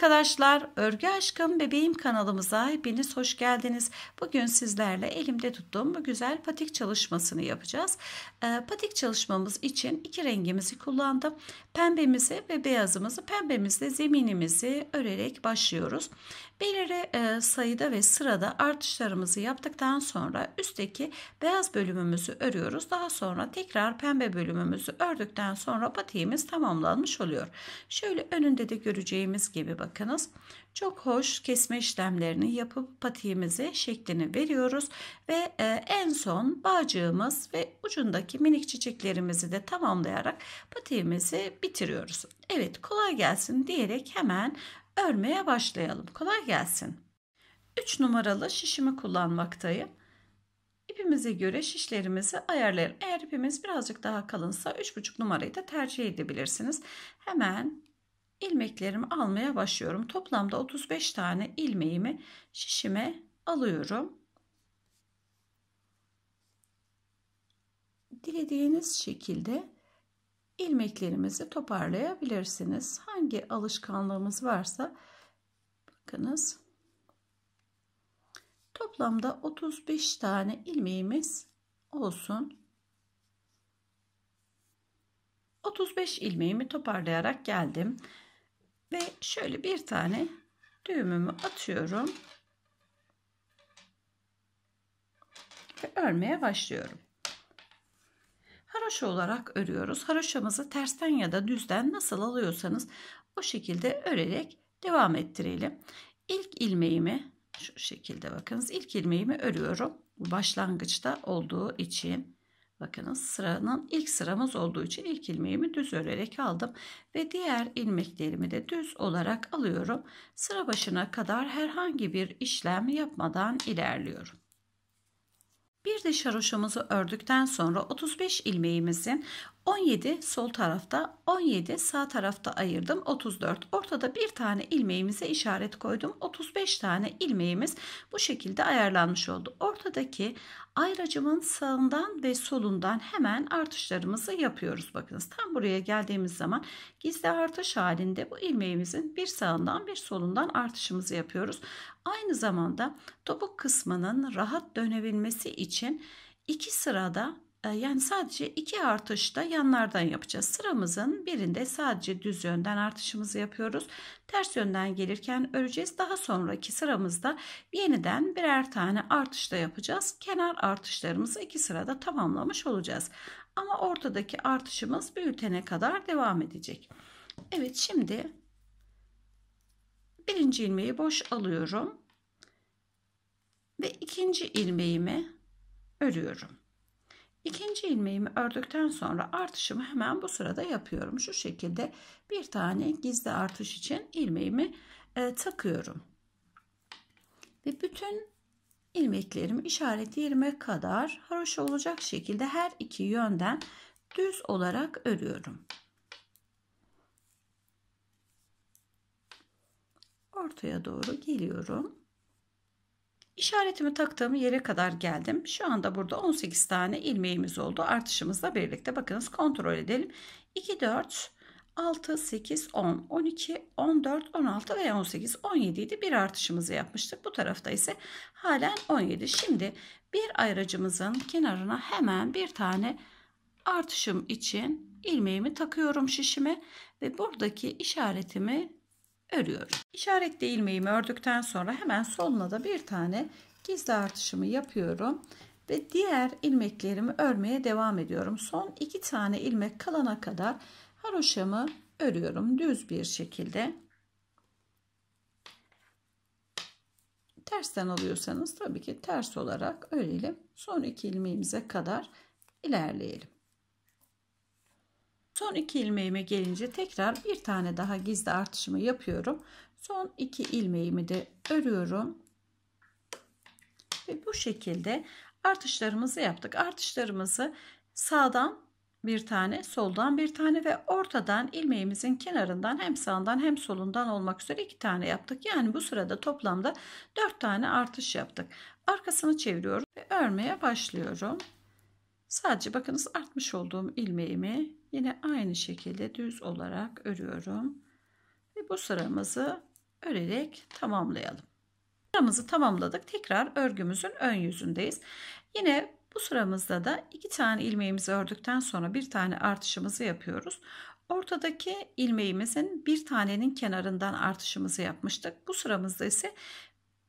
arkadaşlar, Örgü Aşkım Bebeğim kanalımıza hepiniz hoş geldiniz. Bugün sizlerle elimde tuttuğum bu güzel patik çalışmasını yapacağız. Ee, patik çalışmamız için iki rengimizi kullandım. Pembemizi ve beyazımızı pembemizde zeminimizi örerek başlıyoruz. Belirli e, sayıda ve sırada artışlarımızı yaptıktan sonra üstteki beyaz bölümümüzü örüyoruz. Daha sonra tekrar pembe bölümümüzü ördükten sonra patiğimiz tamamlanmış oluyor. Şöyle önünde de göreceğimiz gibi bakınız. Çok hoş kesme işlemlerini yapıp patiğimize şeklini veriyoruz ve e, en son bağcığımız ve ucundaki minik çiçeklerimizi de tamamlayarak patiğimizi bitiriyoruz. Evet kolay gelsin diyerek hemen örmeye başlayalım. Kolay gelsin. 3 numaralı şişimi kullanmaktayım. İpimize göre şişlerimizi ayarlayalım. Eğer ipimiz birazcık daha kalınsa 3,5 numarayı da tercih edebilirsiniz. Hemen ilmeklerimi almaya başlıyorum. Toplamda 35 tane ilmeğimi şişime alıyorum. Dilediğiniz şekilde ilmeklerimizi toparlayabilirsiniz. Hangi alışkanlığımız varsa bakınız. Toplamda 35 tane ilmeğimiz olsun. 35 ilmeğimi toparlayarak geldim. Ve şöyle bir tane düğümümü atıyorum. Ve örmeye başlıyorum. Haroşa olarak örüyoruz. Haroşamızı tersten ya da düzden nasıl alıyorsanız o şekilde örerek devam ettirelim. İlk ilmeğimi şu şekilde bakınız. İlk ilmeğimi örüyorum. Başlangıçta olduğu için Bakınız sıranın ilk sıramız olduğu için ilk ilmeğimi düz örerek aldım ve diğer ilmeklerimi de düz olarak alıyorum. Sıra başına kadar herhangi bir işlem yapmadan ilerliyorum. Bir de şaroşumuzu ördükten sonra 35 ilmeğimizin 17 sol tarafta 17 sağ tarafta ayırdım 34 ortada bir tane ilmeğimize işaret koydum 35 tane ilmeğimiz bu şekilde ayarlanmış oldu ortadaki ayracımın sağından ve solundan hemen artışlarımızı yapıyoruz bakınız tam buraya geldiğimiz zaman gizli artış halinde bu ilmeğimizin bir sağından bir solundan artışımızı yapıyoruz aynı zamanda topuk kısmının rahat dönebilmesi için iki sırada ee, yani sadece iki artışta yanlardan yapacağız. Sıramızın birinde sadece düz yönden artışımızı yapıyoruz. Ters yönden gelirken öreceğiz. Daha sonraki sıramızda yeniden birer tane artışta yapacağız. Kenar artışlarımızı iki sırada tamamlamış olacağız. Ama ortadaki artışımız büyütene kadar devam edecek. Evet şimdi birinci ilmeği boş alıyorum. Ve ikinci ilmeğimi örüyorum. İkinci ilmeğimi ördükten sonra artışımı hemen bu sırada yapıyorum. Şu şekilde bir tane gizli artış için ilmeğimi e, takıyorum. Ve bütün ilmeklerimi işaret yerime kadar haroş olacak şekilde her iki yönden düz olarak örüyorum. Ortaya doğru geliyorum. İşaretimi taktığım yere kadar geldim. Şu anda burada 18 tane ilmeğimiz oldu. Artışımızla birlikte bakınız kontrol edelim. 2, 4, 6, 8, 10, 12, 14, 16 veya 18, 17 idi. Bir artışımızı yapmıştık. Bu tarafta ise halen 17. Şimdi bir ayracımızın kenarına hemen bir tane artışım için ilmeğimi takıyorum şişime ve buradaki işaretimi örüyorum. İşaretli ilmeğimi ördükten sonra hemen soluna da bir tane gizli artışımı yapıyorum ve diğer ilmeklerimi örmeye devam ediyorum. Son iki tane ilmek kalana kadar haroşamı örüyorum düz bir şekilde. Tersten alıyorsanız tabii ki ters olarak örelim. Son iki ilmeğimize kadar ilerleyelim. Son iki ilmeğime gelince tekrar bir tane daha gizli artışımı yapıyorum. Son iki ilmeğimi de örüyorum. Ve bu şekilde artışlarımızı yaptık. Artışlarımızı sağdan bir tane, soldan bir tane ve ortadan ilmeğimizin kenarından hem sağdan hem solundan olmak üzere iki tane yaptık. Yani bu sırada toplamda dört tane artış yaptık. Arkasını çeviriyorum ve örmeye başlıyorum. Sadece bakınız artmış olduğum ilmeğimi Yine aynı şekilde düz olarak örüyorum. Ve bu sıramızı örerek tamamlayalım. Sıramızı tamamladık. Tekrar örgümüzün ön yüzündeyiz. Yine bu sıramızda da iki tane ilmeğimizi ördükten sonra bir tane artışımızı yapıyoruz. Ortadaki ilmeğimizin bir tanenin kenarından artışımızı yapmıştık. Bu sıramızda ise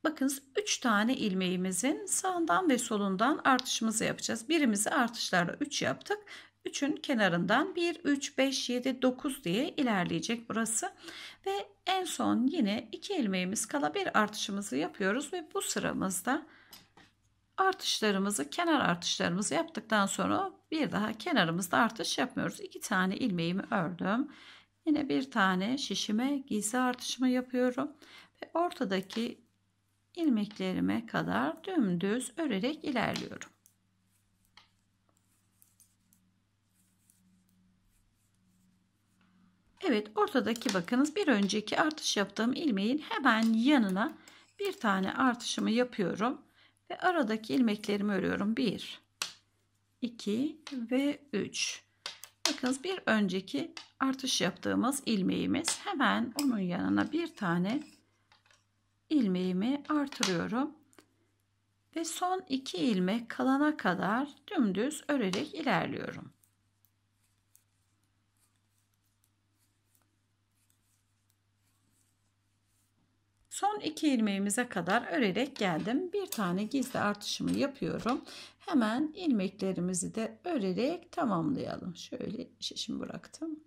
bakınız 3 tane ilmeğimizin sağından ve solundan artışımızı yapacağız. Birimizi artışlarla 3 yaptık. 3'ün kenarından 1, 3, 5, 7, 9 diye ilerleyecek burası. Ve en son yine 2 ilmeğimiz kala bir artışımızı yapıyoruz ve bu sıramızda artışlarımızı kenar artışlarımızı yaptıktan sonra bir daha kenarımızda artış yapmıyoruz. 2 tane ilmeğimi ördüm. Yine bir tane şişime gizli artışımı yapıyorum. Ve ortadaki ilmeklerime kadar dümdüz örerek ilerliyorum. Evet ortadaki bakınız bir önceki artış yaptığım ilmeğin hemen yanına bir tane artışımı yapıyorum. Ve aradaki ilmeklerimi örüyorum. 1, 2 ve 3. Bakınız bir önceki artış yaptığımız ilmeğimiz. Hemen onun yanına bir tane ilmeğimi artırıyorum. Ve son iki ilmek kalana kadar dümdüz örerek ilerliyorum. Son iki ilmeğimize kadar örerek geldim. Bir tane gizli artışımı yapıyorum. Hemen ilmeklerimizi de örerek tamamlayalım. Şöyle şişimi bıraktım.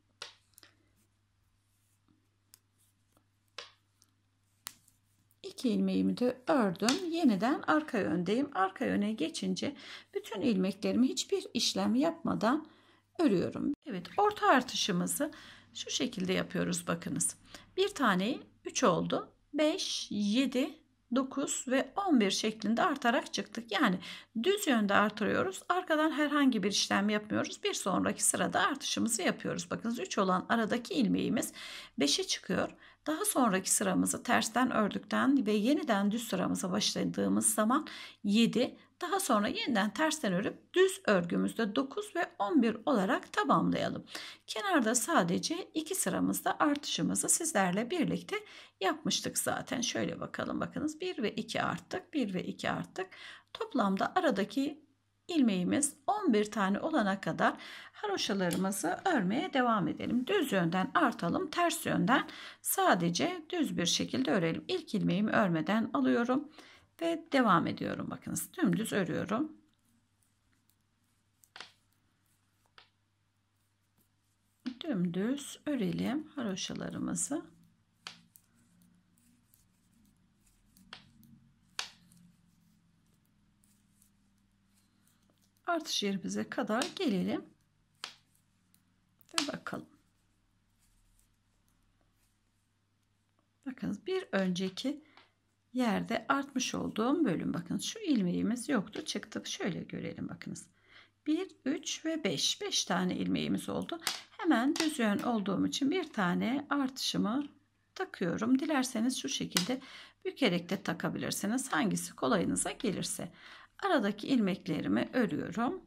İki ilmeğimi de ördüm. Yeniden arka yöndeyim. Arka yöne geçince bütün ilmeklerimi hiçbir işlem yapmadan örüyorum. Evet orta artışımızı şu şekilde yapıyoruz bakınız. Bir tane 3 oldu. 5, 7, 9 ve 11 şeklinde artarak çıktık. Yani düz yönde artırıyoruz. Arkadan herhangi bir işlem yapmıyoruz. Bir sonraki sırada artışımızı yapıyoruz. Bakınız 3 olan aradaki ilmeğimiz 5'e çıkıyor. Daha sonraki sıramızı tersten ördükten ve yeniden düz sıramıza başladığımız zaman 7, daha sonra yeniden tersten örüp düz örgümüzde 9 ve 11 olarak tamamlayalım. Kenarda sadece iki sıramızda artışımızı sizlerle birlikte yapmıştık zaten. Şöyle bakalım bakınız 1 ve 2 arttık 1 ve 2 arttık. Toplamda aradaki ilmeğimiz 11 tane olana kadar haroşalarımızı örmeye devam edelim. Düz yönden artalım ters yönden sadece düz bir şekilde örelim. İlk ilmeğimi örmeden alıyorum. Ve devam ediyorum bakınız. Dümdüz örüyorum. Dümdüz örelim haroşalarımızı. artış yerimize kadar gelelim ve bakalım. Bakınız bir önceki yerde artmış olduğum bölüm. Bakın şu ilmeğimiz yoktu çıktı. Şöyle görelim bakınız. 1, 3 ve 5. 5 tane ilmeğimiz oldu. Hemen düz yön olduğum için bir tane artışımı takıyorum. Dilerseniz şu şekilde bükerek de takabilirsiniz. Hangisi kolayınıza gelirse. Aradaki ilmeklerimi örüyorum.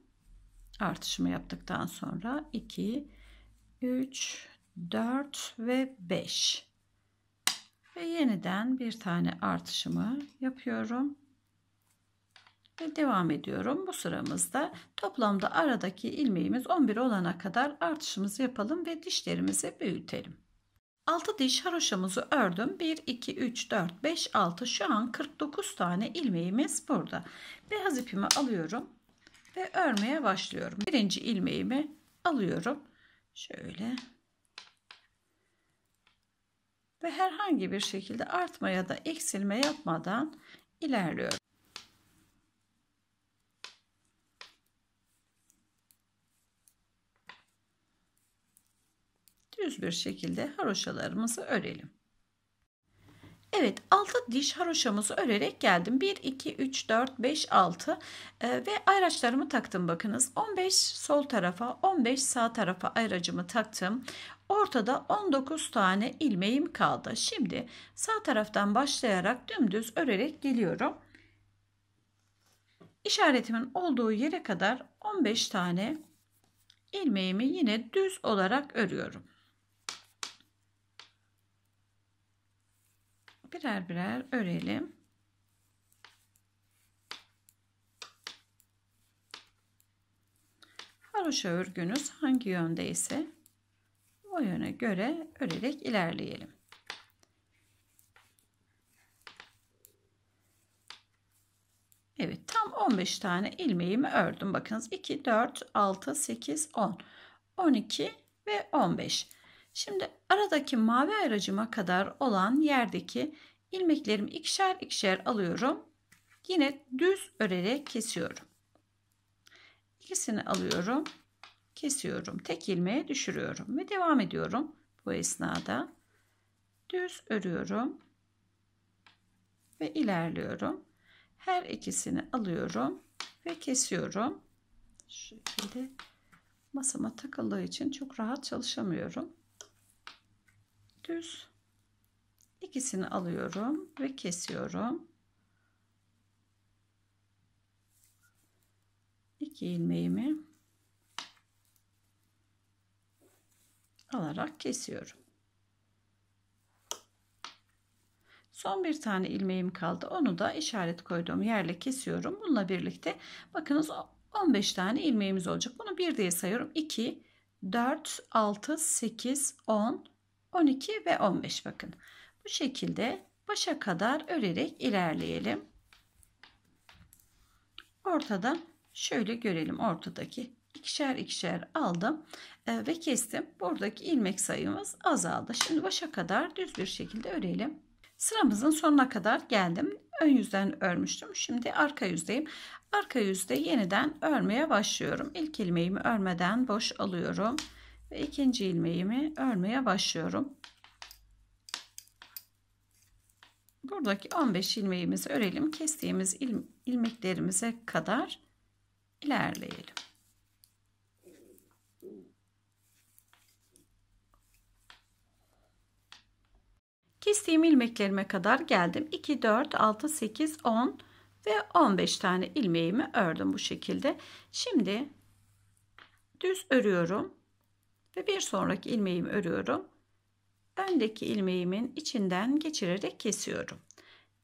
Artışımı yaptıktan sonra 2, 3, 4 ve 5. Ve yeniden bir tane artışımı yapıyorum. Ve devam ediyorum. Bu sıramızda toplamda aradaki ilmeğimiz 11 olana kadar artışımızı yapalım ve dişlerimizi büyütelim. 6 diş haroşamızı ördüm. 1, 2, 3, 4, 5, 6. Şu an 49 tane ilmeğimiz burada. Beyaz ipimi alıyorum ve örmeye başlıyorum. Birinci ilmeğimi alıyorum. Şöyle ve herhangi bir şekilde artma ya da eksilme yapmadan ilerliyorum. Düz bir şekilde haroşalarımızı örelim. Evet 6 diş haroşamızı örerek geldim. 1, 2, 3, 4, 5, 6 ee, ve ayraçlarımı taktım bakınız. 15 sol tarafa 15 sağ tarafa ayracımı taktım. Ortada 19 tane ilmeğim kaldı. Şimdi sağ taraftan başlayarak dümdüz örerek geliyorum. İşaretimin olduğu yere kadar 15 tane ilmeğimi yine düz olarak örüyorum. birer birer örelim. Haroşa örgünüz hangi yönde ise o yöne göre örerek ilerleyelim. Evet tam 15 tane ilmeğimi ördüm. Bakınız 2, 4, 6, 8, 10, 12 ve 15. Şimdi aradaki mavi ayracıma kadar olan yerdeki ilmeklerimi ikişer ikişer alıyorum. Yine düz örerek kesiyorum. İkisini alıyorum. Kesiyorum. Tek ilmeğe düşürüyorum ve devam ediyorum bu esnada. Düz örüyorum ve ilerliyorum. Her ikisini alıyorum ve kesiyorum. Şu şekilde masama takıldığı için çok rahat çalışamıyorum düz. İkisini alıyorum ve kesiyorum. İki ilmeğimi alarak kesiyorum. Son bir tane ilmeğim kaldı. Onu da işaret koyduğum yerle kesiyorum. Bununla birlikte bakınız 15 tane ilmeğimiz olacak. Bunu 1 diye sayıyorum. 2, 4, 6, 8, 10, 12 ve 15 bakın. Bu şekilde başa kadar örerek ilerleyelim. Ortada şöyle görelim ortadaki ikişer ikişer aldım e, ve kestim. Buradaki ilmek sayımız azaldı. Şimdi başa kadar düz bir şekilde örelim. Sıramızın sonuna kadar geldim. Ön yüzden örmüştüm. Şimdi arka yüzdeyim. Arka yüzde yeniden örmeye başlıyorum. İlk ilmeğimi örmeden boş alıyorum ve ikinci ilmeğimi örmeye başlıyorum. Buradaki 15 ilmeğimizi örelim. Kestiğimiz il, ilmeklerimize kadar ilerleyelim. Kestiğim ilmeklerime kadar geldim. 2, 4, 6, 8, 10 ve 15 tane ilmeğimi ördüm bu şekilde. Şimdi düz örüyorum ve bir sonraki ilmeğimi örüyorum. Öndeki ilmeğimin içinden geçirerek kesiyorum.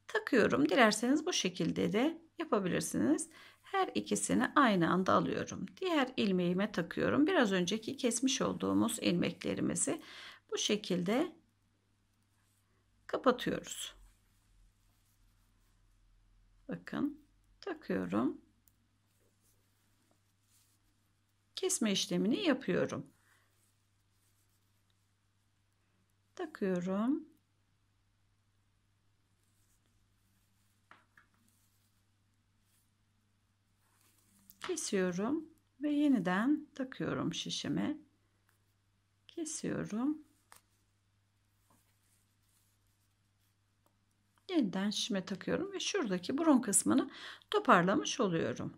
Takıyorum. Dilerseniz bu şekilde de yapabilirsiniz. Her ikisini aynı anda alıyorum. Diğer ilmeğime takıyorum. Biraz önceki kesmiş olduğumuz ilmeklerimizi bu şekilde kapatıyoruz. Bakın takıyorum. Kesme işlemini yapıyorum. takıyorum. Kesiyorum ve yeniden takıyorum şişime. Kesiyorum. Yeniden şişime takıyorum ve şuradaki burun kısmını toparlamış oluyorum.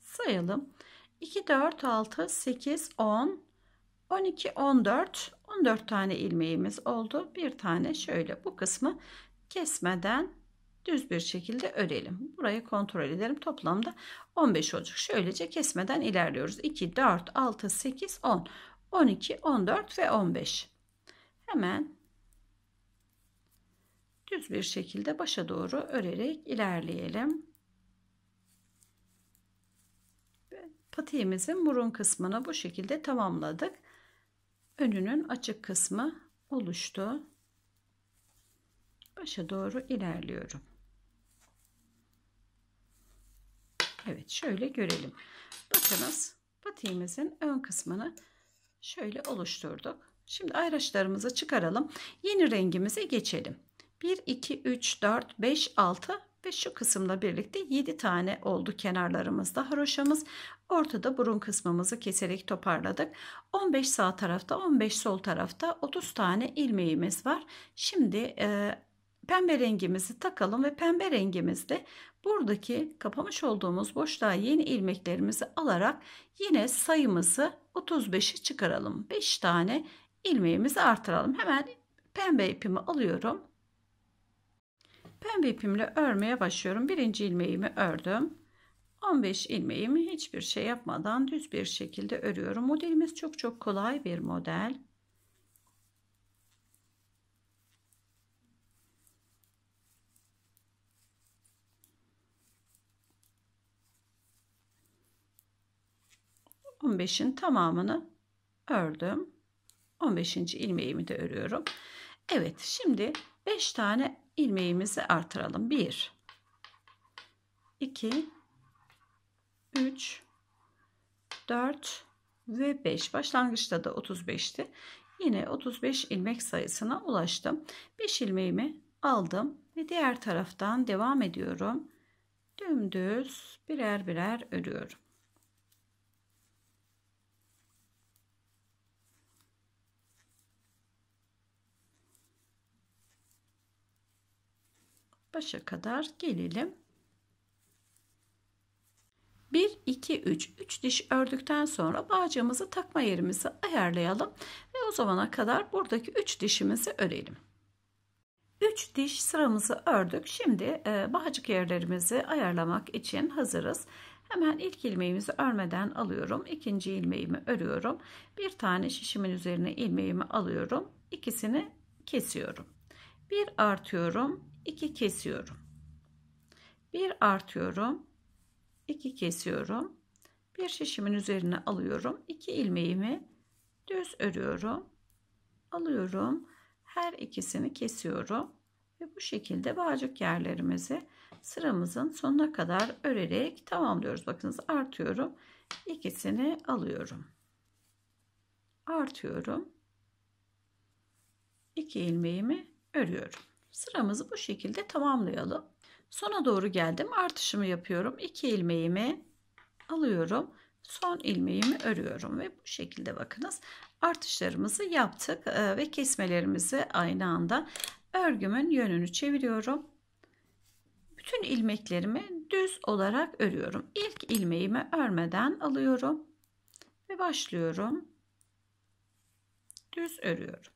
sayalım. 2, 4, 6, 8, 10, 12, 14. 14 tane ilmeğimiz oldu. Bir tane şöyle bu kısmı kesmeden düz bir şekilde örelim. Burayı kontrol edelim. Toplamda 15 olacak. Şöylece kesmeden ilerliyoruz. 2, 4, 6, 8, 10, 12, 14 ve 15. Hemen düz bir şekilde başa doğru örerek ilerleyelim. patiğimizin burun kısmını bu şekilde tamamladık. Önünün açık kısmı oluştu. Başa doğru ilerliyorum. Evet şöyle görelim. Bakınız patiğimizin ön kısmını şöyle oluşturduk. Şimdi ayraçlarımızı çıkaralım. Yeni rengimize geçelim. 1, 2, 3, 4, 5, 6 ve şu kısımla birlikte 7 tane oldu kenarlarımızda haroşamız. Ortada burun kısmımızı keserek toparladık. 15 sağ tarafta 15 sol tarafta 30 tane ilmeğimiz var. Şimdi e, pembe rengimizi takalım ve pembe rengimizde buradaki kapamış olduğumuz boşluğa yeni ilmeklerimizi alarak yine sayımızı 35'i çıkaralım. 5 tane ilmeğimizi artıralım. Hemen pembe ipimi alıyorum. Pembe ipimle örmeye başlıyorum. Birinci ilmeğimi ördüm. 15 ilmeğimi hiçbir şey yapmadan düz bir şekilde örüyorum. Modelimiz çok çok kolay bir model. On beşin tamamını ördüm. 15. ilmeğimi de örüyorum. Evet şimdi 5 tane ilmeğimizi artıralım. 1 2 3 4 ve 5. Başlangıçta da 35'ti. Yine 35 ilmek sayısına ulaştım. 5 ilmeğimi aldım ve diğer taraftan devam ediyorum. Dümdüz birer birer örüyorum. başa kadar gelelim. 1, 2, 3, 3 diş ördükten sonra bağcığımızı takma yerimizi ayarlayalım ve o zamana kadar buradaki 3 dişimizi örelim. 3 diş sıramızı ördük. Şimdi e, bağcık yerlerimizi ayarlamak için hazırız. Hemen ilk ilmeğimizi örmeden alıyorum. ikinci ilmeğimi örüyorum. Bir tane şişimin üzerine ilmeğimi alıyorum. İkisini kesiyorum. Bir artıyorum. 2 kesiyorum. 1 artıyorum. 2 kesiyorum. Bir şişimin üzerine alıyorum. 2 ilmeğimi düz örüyorum. Alıyorum. Her ikisini kesiyorum. Ve bu şekilde bağcık yerlerimizi sıramızın sonuna kadar örerek tamamlıyoruz. Bakınız artıyorum. ikisini alıyorum. Artıyorum. 2 ilmeğimi örüyorum. Sıramızı bu şekilde tamamlayalım. Sona doğru geldim. Artışımı yapıyorum. 2 ilmeğimi alıyorum. Son ilmeğimi örüyorum ve bu şekilde bakınız artışlarımızı yaptık e, ve kesmelerimizi aynı anda örgümün yönünü çeviriyorum. Bütün ilmeklerimi düz olarak örüyorum. İlk ilmeğimi örmeden alıyorum ve başlıyorum. Düz örüyorum.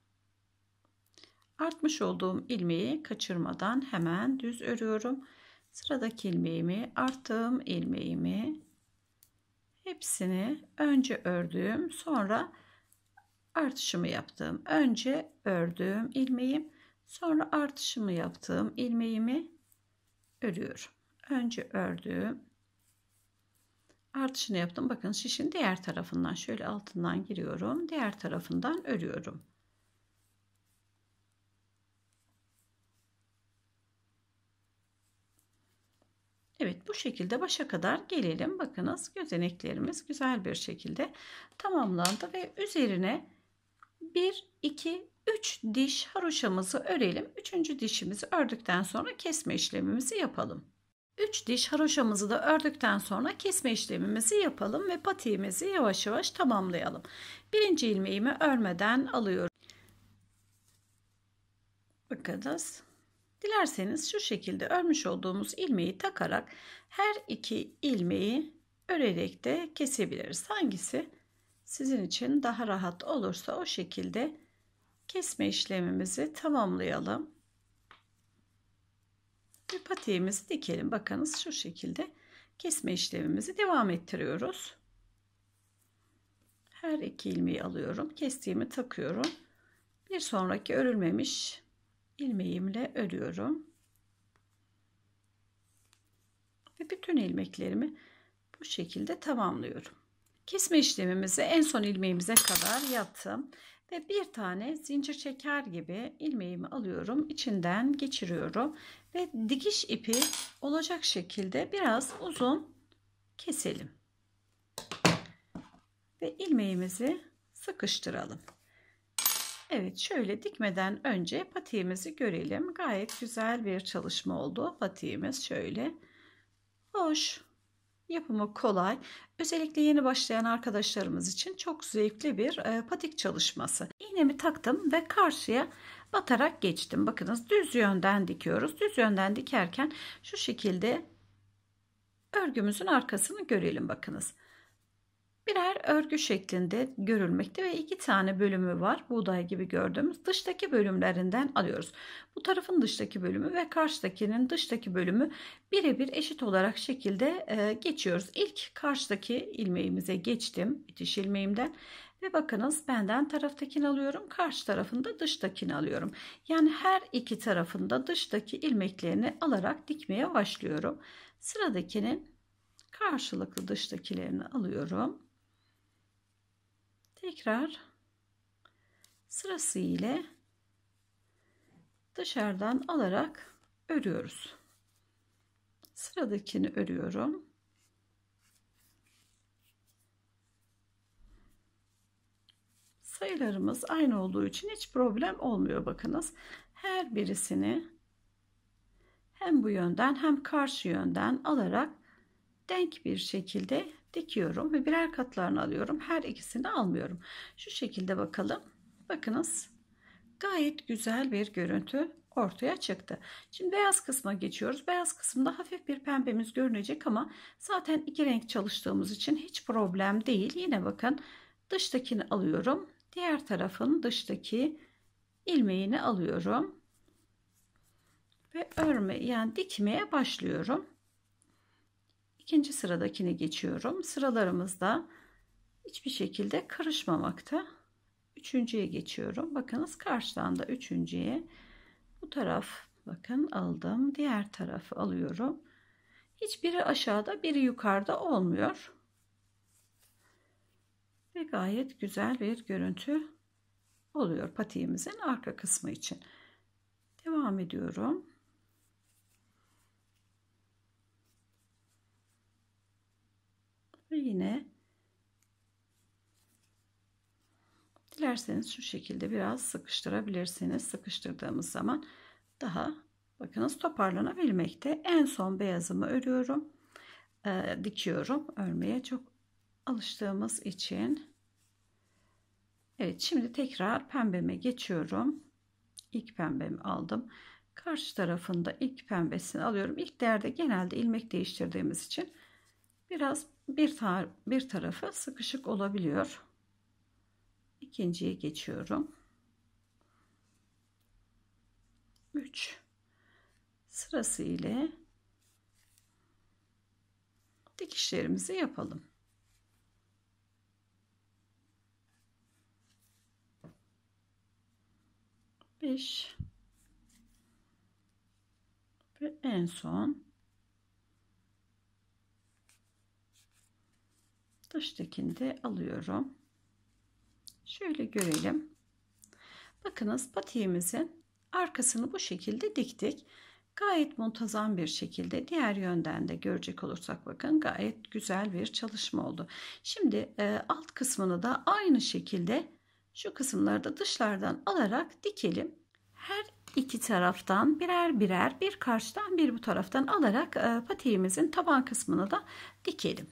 Artmış olduğum ilmeği kaçırmadan hemen düz örüyorum. Sıradaki ilmeğimi, arttığım ilmeğimi hepsini önce ördüm, sonra artışımı yaptım. önce ördüğüm ilmeğim, sonra artışımı yaptığım ilmeğimi örüyorum. Önce ördüm, artışını yaptım. Bakın şişin diğer tarafından şöyle altından giriyorum. Diğer tarafından örüyorum. Evet bu şekilde başa kadar gelelim. Bakınız gözeneklerimiz güzel bir şekilde tamamlandı ve üzerine 1, 2, 3 diş haroşamızı örelim. 3. dişimizi ördükten sonra kesme işlemimizi yapalım. 3 diş haroşamızı da ördükten sonra kesme işlemimizi yapalım ve patiğimizi yavaş yavaş tamamlayalım. Birinci ilmeğimi örmeden alıyorum. Bakınız Dilerseniz şu şekilde örmüş olduğumuz ilmeği takarak her iki ilmeği örerek de kesebiliriz. Hangisi sizin için daha rahat olursa o şekilde kesme işlemimizi tamamlayalım. Ve patiğimizi dikelim. Bakınız şu şekilde kesme işlemimizi devam ettiriyoruz. Her iki ilmeği alıyorum. Kestiğimi takıyorum. Bir sonraki örülmemiş ilmeğimle örüyorum. Ve bütün ilmeklerimi bu şekilde tamamlıyorum. Kesme işlemimizi en son ilmeğimize kadar yaptım ve bir tane zincir çeker gibi ilmeğimi alıyorum içinden geçiriyorum ve dikiş ipi olacak şekilde biraz uzun keselim ve ilmeğimizi sıkıştıralım Evet şöyle dikmeden önce patiğimizi görelim. Gayet güzel bir çalışma oldu. Patiğimiz şöyle hoş. Yapımı kolay. Özellikle yeni başlayan arkadaşlarımız için çok zevkli bir e, patik çalışması. İğnemi taktım ve karşıya batarak geçtim. Bakınız düz yönden dikiyoruz. Düz yönden dikerken şu şekilde örgümüzün arkasını görelim bakınız birer örgü şeklinde görülmekte ve iki tane bölümü var. Buğday gibi gördüğümüz dıştaki bölümlerinden alıyoruz. Bu tarafın dıştaki bölümü ve karşıdakinin dıştaki bölümü birebir eşit olarak şekilde e, geçiyoruz. İlk karşıdaki ilmeğimize geçtim. Bitiş ilmeğimden. Ve bakınız benden taraftakini alıyorum. Karşı tarafında dıştakini alıyorum. Yani her iki tarafında dıştaki ilmeklerini alarak dikmeye başlıyorum. Sıradakinin karşılıklı dıştakilerini alıyorum tekrar sırası ile dışarıdan alarak örüyoruz. Sıradakini örüyorum. Sayılarımız aynı olduğu için hiç problem olmuyor bakınız. Her birisini hem bu yönden hem karşı yönden alarak denk bir şekilde dikiyorum ve birer katlarını alıyorum. Her ikisini almıyorum. Şu şekilde bakalım. Bakınız gayet güzel bir görüntü ortaya çıktı. Şimdi beyaz kısma geçiyoruz. Beyaz kısımda hafif bir pembemiz görünecek ama zaten iki renk çalıştığımız için hiç problem değil. Yine bakın dıştakini alıyorum. Diğer tarafın dıştaki ilmeğini alıyorum. Ve örme yani dikmeye başlıyorum. İkinci sıradakini geçiyorum. Sıralarımızda hiçbir şekilde karışmamakta. Üçüncüye geçiyorum. Bakınız karşıdan da üçüncüye bu taraf bakın aldım. Diğer tarafı alıyorum. Hiçbiri aşağıda biri yukarıda olmuyor. Ve gayet güzel bir görüntü oluyor patiğimizin arka kısmı için. Devam ediyorum. yine dilerseniz şu şekilde biraz sıkıştırabilirsiniz. Sıkıştırdığımız zaman daha bakınız toparlanabilmekte. En son beyazımı örüyorum. E, dikiyorum. Örmeye çok alıştığımız için. Evet şimdi tekrar pembeme geçiyorum. İlk pembemi aldım. Karşı tarafında ilk pembesini alıyorum. İlk değerde genelde ilmek değiştirdiğimiz için biraz bir, tar bir tarafı sıkışık olabiliyor. İkinciye geçiyorum. 3 sırası ile dikişlerimizi yapalım. Beş ve en son dıştakini de alıyorum. Şöyle görelim. Bakınız patiğimizin arkasını bu şekilde diktik. Gayet muntazam bir şekilde diğer yönden de görecek olursak bakın gayet güzel bir çalışma oldu. Şimdi e, alt kısmını da aynı şekilde şu kısımları da dışlardan alarak dikelim. Her iki taraftan birer birer bir karşıdan bir bu taraftan alarak e, patiğimizin taban kısmını da dikelim.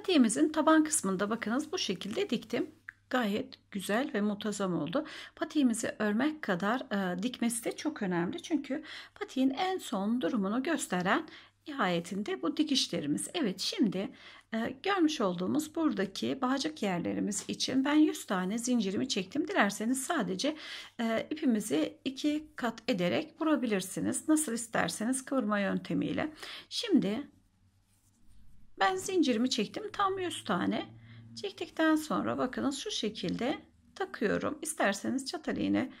Patiğimizin taban kısmında bakınız bu şekilde diktim. Gayet güzel ve muntazam oldu. Patiğimizi örmek kadar e, dikmesi de çok önemli. Çünkü patiğin en son durumunu gösteren nihayetinde bu dikişlerimiz. Evet şimdi e, görmüş olduğumuz buradaki bağcık yerlerimiz için ben 100 tane zincirimi çektim. Dilerseniz sadece e, ipimizi iki kat ederek vurabilirsiniz. Nasıl isterseniz kıvırma yöntemiyle. Şimdi ben zincirimi çektim tam 100 tane. Çektikten sonra bakınız şu şekilde takıyorum. İsterseniz çatal iğne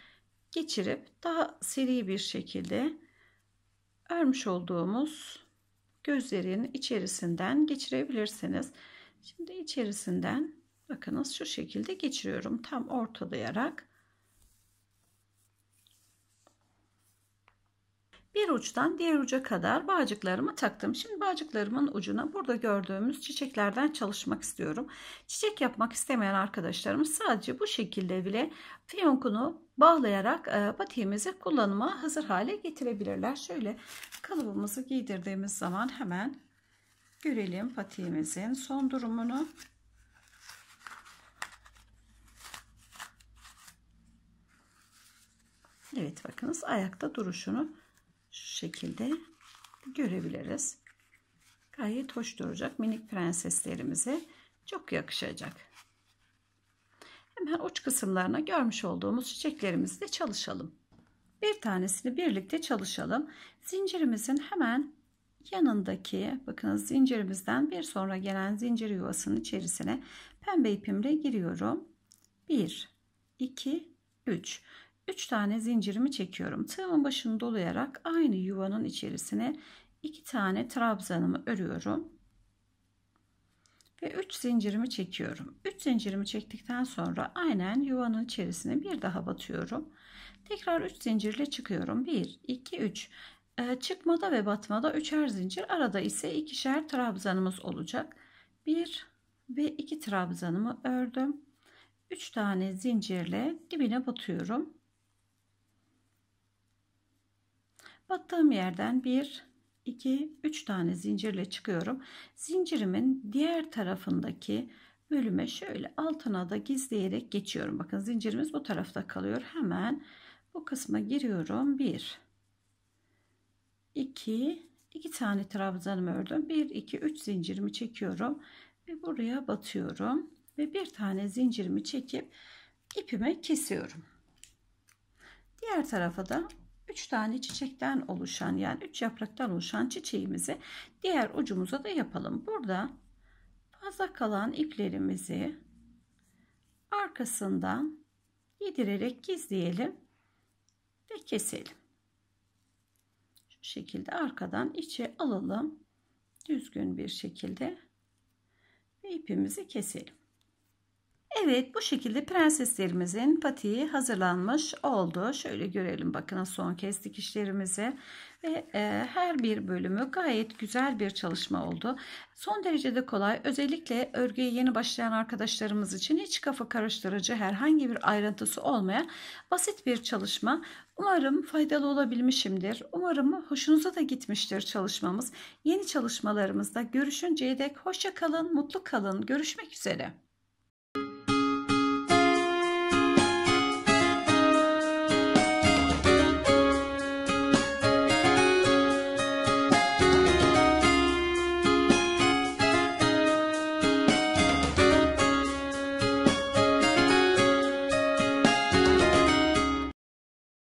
geçirip daha seri bir şekilde örmüş olduğumuz gözlerin içerisinden geçirebilirsiniz. Şimdi içerisinden bakınız şu şekilde geçiriyorum tam ortalayarak Bir uçtan diğer uca kadar bağcıklarımı taktım. Şimdi bağcıklarımın ucuna burada gördüğümüz çiçeklerden çalışmak istiyorum. Çiçek yapmak istemeyen arkadaşlarımız sadece bu şekilde bile fiyonkunu bağlayarak batiğimizi e, kullanıma hazır hale getirebilirler. Şöyle kalıbımızı giydirdiğimiz zaman hemen görelim patiğimizin son durumunu. Evet bakınız ayakta duruşunu şu şekilde görebiliriz. Gayet hoş duracak. Minik prenseslerimize çok yakışacak. Hemen uç kısımlarına görmüş olduğumuz çiçeklerimizle çalışalım. Bir tanesini birlikte çalışalım. Zincirimizin hemen yanındaki bakınız zincirimizden bir sonra gelen zincir yuvasının içerisine pembe ipimle giriyorum. 1 2 3 3 tane zincirimi çekiyorum. Tığımın başını dolayarak aynı yuvanın içerisine 2 tane trabzanımı örüyorum. Ve 3 zincirimi çekiyorum. 3 zincirimi çektikten sonra aynen yuvanın içerisine bir daha batıyorum. Tekrar 3 zincirle çıkıyorum. 1, 2, 3. Çıkmada ve batmada 3'er zincir. Arada ise 2'şer trabzanımız olacak. 1 ve 2 trabzanımı ördüm. 3 tane zincirle dibine batıyorum. battığım yerden bir 2 3 tane zincirle çıkıyorum zincirimin diğer tarafındaki bölüme şöyle altına da gizleyerek geçiyorum bakın zincirimiz bu tarafta kalıyor hemen bu kısma giriyorum 1 2 2 tane trabzanımı ördüm 1 2 3 zincirimi çekiyorum ve buraya batıyorum ve bir tane zincirimi çekip ipimi kesiyorum diğer tarafa da 3 tane çiçekten oluşan yani 3 yapraktan oluşan çiçeğimizi diğer ucumuza da yapalım. Burada fazla kalan iplerimizi arkasından yedirerek gizleyelim ve keselim. Şu şekilde arkadan içe alalım. Düzgün bir şekilde ve ipimizi keselim. Evet bu şekilde prenseslerimizin patiği hazırlanmış oldu. Şöyle görelim bakın son kez dikişlerimizi ve e, her bir bölümü gayet güzel bir çalışma oldu. Son derecede kolay özellikle örgüye yeni başlayan arkadaşlarımız için hiç kafa karıştırıcı herhangi bir ayrıntısı olmayan basit bir çalışma. Umarım faydalı olabilmişimdir. Umarım hoşunuza da gitmiştir çalışmamız. Yeni çalışmalarımızda görüşünceye dek hoşça kalın, mutlu kalın. Görüşmek üzere.